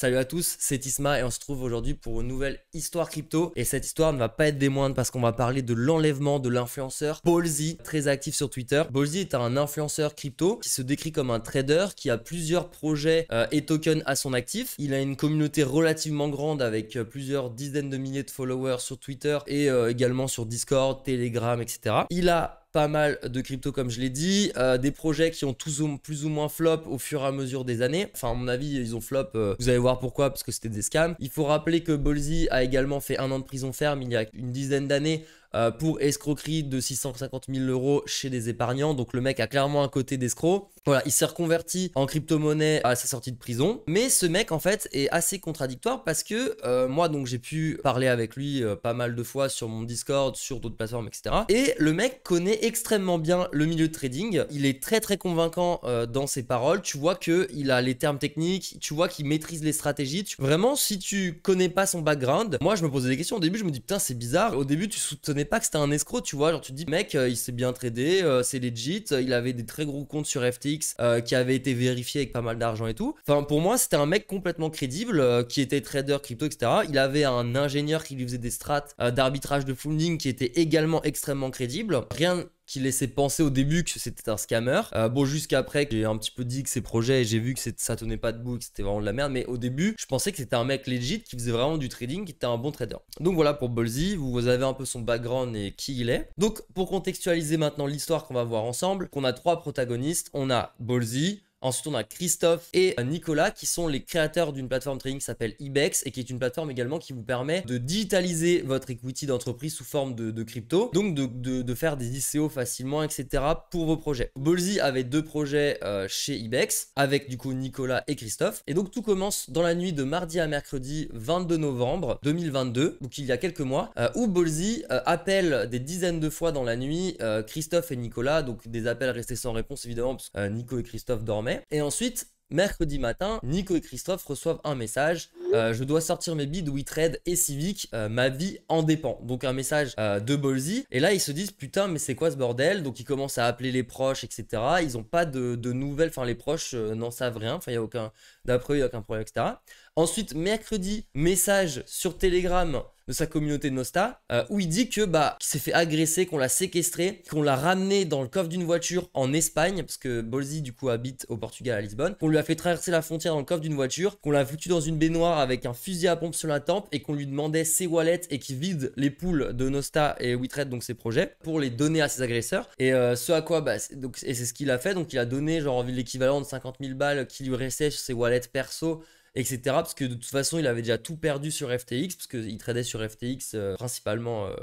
Salut à tous, c'est Isma et on se trouve aujourd'hui pour une nouvelle histoire crypto. Et cette histoire ne va pas être des moindres parce qu'on va parler de l'enlèvement de l'influenceur Bolzy, très actif sur Twitter. Bolzi est un influenceur crypto qui se décrit comme un trader qui a plusieurs projets euh, et tokens à son actif. Il a une communauté relativement grande avec euh, plusieurs dizaines de milliers de followers sur Twitter et euh, également sur Discord, Telegram, etc. Il a pas mal de crypto comme je l'ai dit, euh, des projets qui ont tous ou, plus ou moins flop au fur et à mesure des années. Enfin à mon avis ils ont flop, euh, vous allez voir pourquoi parce que c'était des scams. Il faut rappeler que Bolzi a également fait un an de prison ferme il y a une dizaine d'années euh, pour escroquerie de 650 000 euros chez des épargnants. Donc le mec a clairement un côté d'escroc. Voilà, il s'est reconverti en crypto-monnaie à sa sortie de prison. Mais ce mec, en fait, est assez contradictoire parce que euh, moi, donc, j'ai pu parler avec lui euh, pas mal de fois sur mon Discord, sur d'autres plateformes, etc. Et le mec connaît extrêmement bien le milieu de trading. Il est très, très convaincant dans ses paroles. Tu vois qu'il a les termes techniques, tu vois qu'il maîtrise les stratégies. Vraiment, si tu connais pas son background, moi, je me posais des questions. Au début, je me dis, putain, c'est bizarre. Au début, tu soutenais pas que c'était un escroc, tu vois. Genre, tu dis, mec, euh, il s'est bien tradé, euh, c'est legit, euh, il avait des très gros comptes sur FTX qui avaient été vérifiés avec pas mal d'argent et tout. Enfin, pour moi, c'était un mec complètement crédible qui était trader crypto, etc. Il avait un ingénieur qui lui faisait des strats d'arbitrage de funding qui était également extrêmement crédible. Rien qui laissait penser au début que c'était un scammer. Euh, bon, jusqu'après, j'ai un petit peu dit que ses projets, j'ai vu que ça tenait pas debout, que c'était vraiment de la merde. Mais au début, je pensais que c'était un mec legit qui faisait vraiment du trading, qui était un bon trader. Donc voilà pour Bolzi, vous avez un peu son background et qui il est. Donc pour contextualiser maintenant l'histoire qu'on va voir ensemble, qu'on a trois protagonistes, on a Bolzi. Ensuite, on a Christophe et Nicolas qui sont les créateurs d'une plateforme trading qui s'appelle Ibex et qui est une plateforme également qui vous permet de digitaliser votre equity d'entreprise sous forme de, crypto, donc de, faire des ICO facilement, etc. pour vos projets. Bolzi avait deux projets euh, chez Ibex avec du coup Nicolas et Christophe. Et donc tout commence dans la nuit de mardi à mercredi 22 novembre 2022, donc il y a quelques mois, euh, où Bolzi euh, appelle des dizaines de fois dans la nuit Christophe et Nicolas, donc des appels restés sans réponse évidemment parce que Nico et Christophe dormaient et ensuite, mercredi matin, Nico et Christophe reçoivent un message. Euh, je dois sortir mes bids, WeTrade et Civic. Euh, ma vie en dépend. Donc un message euh, de Bolzi. Et là, ils se disent putain, mais c'est quoi ce bordel Donc ils commencent à appeler les proches, etc. Ils n'ont pas de, nouvelles. Enfin, les proches n'en savent rien. Enfin, il y a aucun d'après, il n'y a aucun problème, etc. Ensuite, mercredi, message sur Telegram de sa communauté de Nosta, euh, où il dit que bah qu'il s'est fait agresser, qu'on l'a séquestré, qu'on l'a ramené dans le coffre d'une voiture en Espagne, parce que Bolzi du coup habite au Portugal à Lisbonne, qu'on lui a fait traverser la frontière dans le coffre d'une voiture, qu'on l'a foutu dans une baignoire avec un fusil à pompe sur la tempe et qu'on lui demandait ses wallets et qu'il vide les poules de Nosta et Witred donc ses projets pour les donner à ses agresseurs. Et euh, ce à quoi bah et c'est ce qu'il a fait, donc il a donné genre l'équivalent de 50 000 balles qui lui restaient sur ses wallets perso etc. Parce que de toute façon, il avait déjà tout perdu sur FTX, parce qu'il tradait sur FTX euh, principalement euh,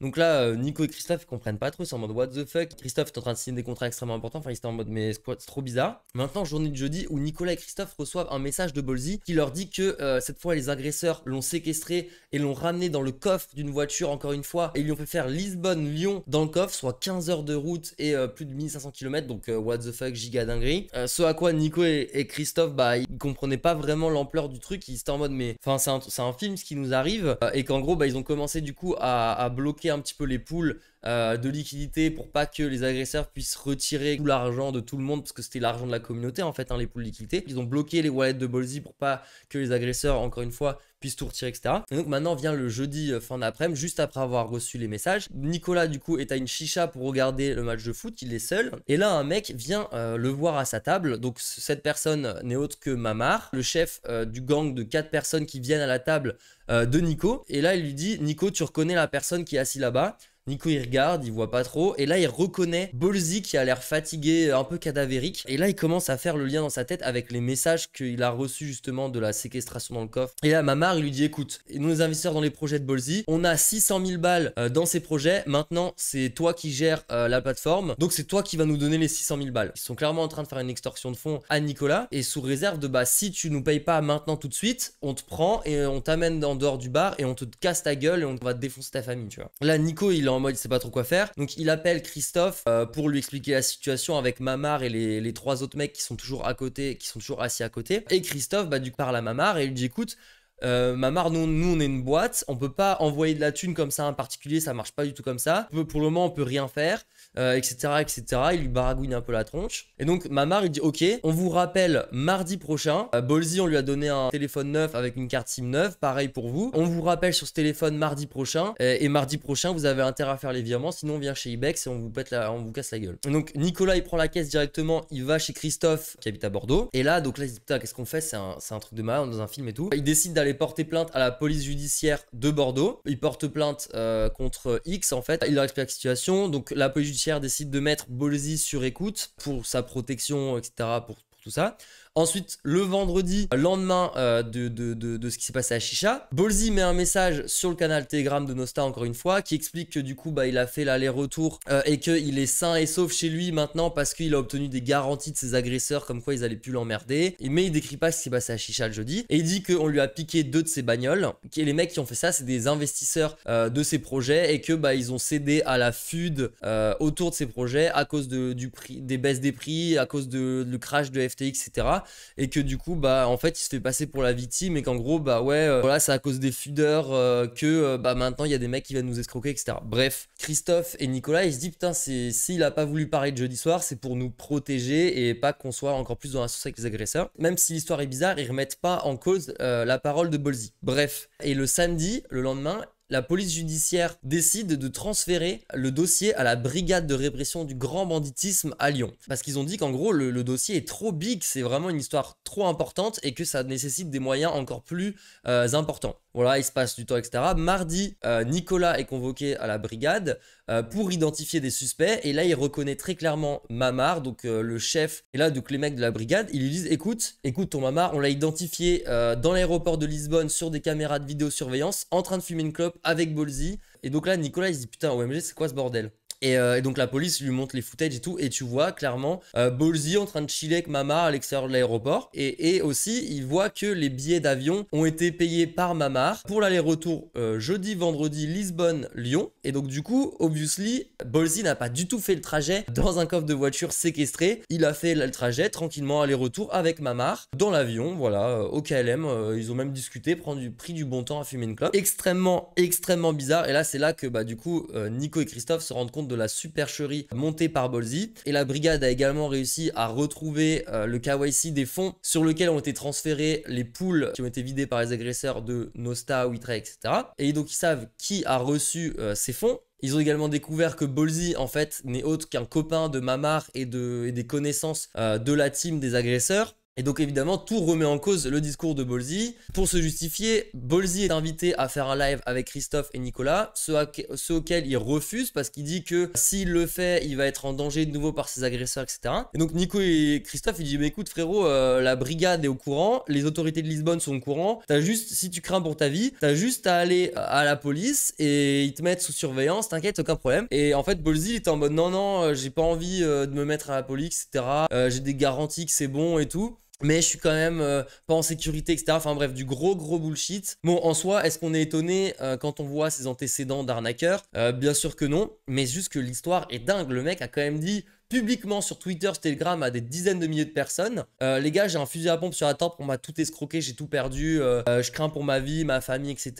Donc là, euh, Nico et Christophe, comprennent pas trop, c'est en mode what the fuck. Christophe est en train de signer des contrats extrêmement importants, enfin, il étaient en mode mais c'est trop bizarre. Maintenant, journée de jeudi où Nicolas et Christophe reçoivent un message de Bolzi qui leur dit que euh, cette fois, les agresseurs l'ont séquestré et l'ont ramené dans le coffre d'une voiture, encore une fois, et ils lui ont fait faire Lisbonne-Lyon dans le coffre, soit 15 heures de route et plus de 1500 km, donc what the fuck, giga dinguerie. ce à quoi Nico et, Christophe, bah, ils comprenaient pas vraiment vraiment l'ampleur du truc. Ils étaient en mode, mais enfin, c'est un, film ce qui nous arrive. Euh, et qu'en gros, bah, ils ont commencé du coup à bloquer un petit peu les poules euh, de liquidité pour pas que les agresseurs puissent retirer tout l'argent de tout le monde parce que c'était l'argent de la communauté en fait, hein, les poules de Ils ont bloqué les wallets de Bolzi pour pas que les agresseurs, encore une fois, puissent tout retirer, etc. Et donc maintenant vient le jeudi euh, fin d'après-midi, juste après avoir reçu les messages. Nicolas, du coup, est à une chicha pour regarder le match de foot, il est seul. Et là, un mec vient euh, le voir à sa table. Donc cette personne n'est autre que Mamar, le chef du gang de quatre personnes qui viennent à la table de Nico. Et là, il lui dit Nico, tu reconnais la personne qui est assise là-bas Nico il regarde, il voit pas trop, et là il reconnaît Bolzi qui a l'air fatigué, euh, un peu cadavérique, et là il commence à faire le lien dans sa tête avec les messages qu'il a reçus justement de la séquestration dans le coffre. Et là Mamar il lui dit écoute, nous les investisseurs dans les projets de Bolzi, on a 600 000 balles euh, dans ces projets, maintenant c'est toi qui gères euh, la plateforme, donc c'est toi qui vas nous donner les 600 000 balles. Ils sont clairement en train de faire une extorsion de fonds à Nicolas, et sous réserve de bah si tu nous payes pas maintenant tout de suite, on te prend et on t'amène en dehors du bar et on te casse ta gueule et on va défoncer ta famille, tu vois. Là Nico il en en mode il sait pas trop quoi faire. Donc il appelle Christophe euh, pour lui expliquer la situation avec Mamar et les, trois autres mecs qui sont toujours à côté, qui sont toujours assis à côté. Et Christophe, bah, du coup, parle à Mamar et il lui dit écoute, euh, Mamar, nous, nous, on est une boîte, on peut pas envoyer de la thune comme ça à un particulier, ça marche pas du tout comme ça. Pour le moment, on peut rien faire, etc., euh, etc. Il lui baragouine un peu la tronche. Et donc, Mamar, il dit, ok, on vous rappelle mardi prochain. Euh, Bolzi, on lui a donné un téléphone neuf avec une carte SIM neuve, pareil pour vous. On vous rappelle sur ce téléphone mardi prochain. Et, mardi prochain, vous avez intérêt à faire les virements, sinon on vient chez Ibex et on vous pète la, on vous casse la gueule. donc, Nicolas, il prend la caisse directement, il va chez Christophe qui habite à Bordeaux. Et là, donc là, il dit, putain, qu'est-ce qu'on fait C'est un, un, truc de est dans un film et tout. Il décide d'aller porter plainte à la police judiciaire de Bordeaux. Il porte plainte euh, contre X en fait. Il leur explique la situation. Donc la police judiciaire décide de mettre Bolzi sur écoute pour sa protection, etc. pour tout ça. Ensuite, le vendredi, lendemain euh, de, de, de, de, ce qui s'est passé à Chicha, Bolzi met un message sur le canal Telegram de Nosta, encore une fois, qui explique que du coup, bah, il a fait l'aller-retour euh, et qu'il est sain et sauf chez lui maintenant parce qu'il a obtenu des garanties de ses agresseurs comme quoi ils allaient plus l'emmerder. Mais il décrit pas ce qui s'est passé à Chicha le jeudi et il dit qu'on lui a piqué deux de ses bagnoles. Et les mecs qui ont fait ça, c'est des investisseurs euh, de ses projets et que bah, ils ont cédé à la fude euh, autour de ses projets à cause de, du prix, des baisses des prix, à cause de, le crash de FTX, etc et que du coup bah en fait il se fait passer pour la victime et qu'en gros bah ouais euh, voilà c'est à cause des fudeurs euh, que euh, bah maintenant il y a des mecs qui viennent nous escroquer etc. Bref, Christophe et Nicolas ils se disent putain c'est s'il a pas voulu parler de jeudi soir c'est pour nous protéger et pas qu'on soit encore plus dans la source avec les agresseurs. Même si l'histoire est bizarre ils remettent pas en cause la parole de Bolzi. Bref et le samedi le lendemain la police judiciaire décide de transférer le dossier à la brigade de répression du grand banditisme à Lyon. Parce qu'ils ont dit qu'en gros, le, dossier est trop big, c'est vraiment une histoire trop importante et que ça nécessite des moyens encore plus euh, importants. Voilà, il se passe du temps, etc. Mardi, euh, Nicolas est convoqué à la brigade. Euh, pour identifier des suspects. Et là, il reconnaît très clairement Mamar, donc euh, le chef. Et là, donc les mecs de la brigade, ils lui disent écoute, écoute ton Mamar, on l'a identifié euh, dans l'aéroport de Lisbonne sur des caméras de vidéosurveillance en train de fumer une clope avec Bolzi. Et donc là, Nicolas, il se dit putain, OMG, c'est quoi ce bordel euh, et, donc la police lui montre les footages et tout, et tu vois clairement euh, Bolzi en train de chiller avec Mama à l'extérieur de l'aéroport. Et, aussi, il voit que les billets d'avion ont été payés par Mamar pour l'aller-retour euh, jeudi, vendredi, Lisbonne, Lyon. Et donc du coup, obviously, Bolzi n'a pas du tout fait le trajet dans un coffre de voiture séquestré. Il a fait le trajet tranquillement aller-retour avec Mamar dans l'avion, voilà, euh, au KLM. ils ont même discuté, du, prix du bon temps à fumer une clope. Extrêmement, extrêmement bizarre. Et là, c'est là que bah, du coup, Nico et Christophe se rendent compte de la supercherie montée par Bolzi. Et la brigade a également réussi à retrouver euh, le KYC des fonds sur lesquels ont été transférés les poules qui ont été vidées par les agresseurs de Nosta, Witra, etc. Et donc ils savent qui a reçu euh, ces fonds. Ils ont également découvert que Bolzi, en fait, n'est autre qu'un copain de Mamar et, de, des connaissances euh, de la team des agresseurs. Et donc évidemment, tout remet en cause le discours de Bolzi. Pour se justifier, Bolzi est invité à faire un live avec Christophe et Nicolas, ceux, ce auxquels il refuse parce qu'il dit que s'il le fait, il va être en danger de nouveau par ses agresseurs, etc. Et donc Nico et Christophe, ils disent, mais bah, écoute frérot, euh, la brigade est au courant, les autorités de Lisbonne sont au courant, t'as juste, si tu crains pour ta vie, t'as juste à aller à la police et ils te mettent sous surveillance, t'inquiète, aucun problème. Et en fait, Bolzi, est en mode, non, non, euh, j'ai pas envie euh, de me mettre à la police, etc. j'ai des garanties que c'est bon et tout mais je suis quand même euh, pas en sécurité, etc. Enfin bref, du gros gros bullshit. Bon, en soi, est-ce qu'on est étonné euh, quand on voit ses antécédents d'arnaqueur euh, Bien sûr que non, mais juste que l'histoire est dingue. Le mec a quand même dit publiquement sur Twitter, sur Telegram à des dizaines de milliers de personnes. Euh, les gars, j'ai un fusil à pompe sur la tempe, on m'a tout escroqué, j'ai tout perdu, euh, euh, je crains pour ma vie, ma famille, etc.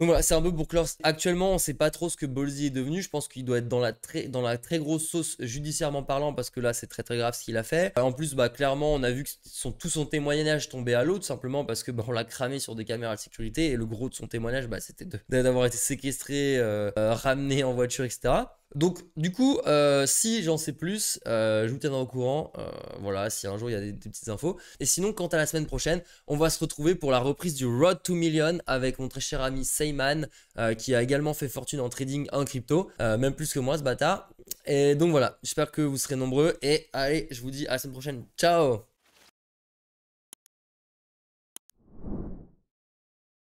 Donc voilà, c'est un peu pour clore. Actuellement, on sait pas trop ce que Bolzi est devenu. Je pense qu'il doit être dans la, très, dans la très grosse sauce judiciairement parlant parce que là, c'est très très grave ce qu'il a fait. En plus, bah clairement, on a vu que sont tout son témoignage tombait à l'eau tout simplement parce que bah, on l'a cramé sur des caméras de sécurité et le gros de son témoignage, bah, c'était d'avoir été séquestré, ramené en voiture, etc. Donc, du coup, euh, si j'en sais plus, euh, je vous tiendrai au courant. Euh, voilà, si un jour il y a des, petites infos. Et sinon, quant à la semaine prochaine, on va se retrouver pour la reprise du Road to Million avec mon très cher ami Seyman, qui a également fait fortune en trading en crypto, même plus que moi, ce bâtard. Et donc voilà, j'espère que vous serez nombreux. Et allez, je vous dis à la semaine prochaine. Ciao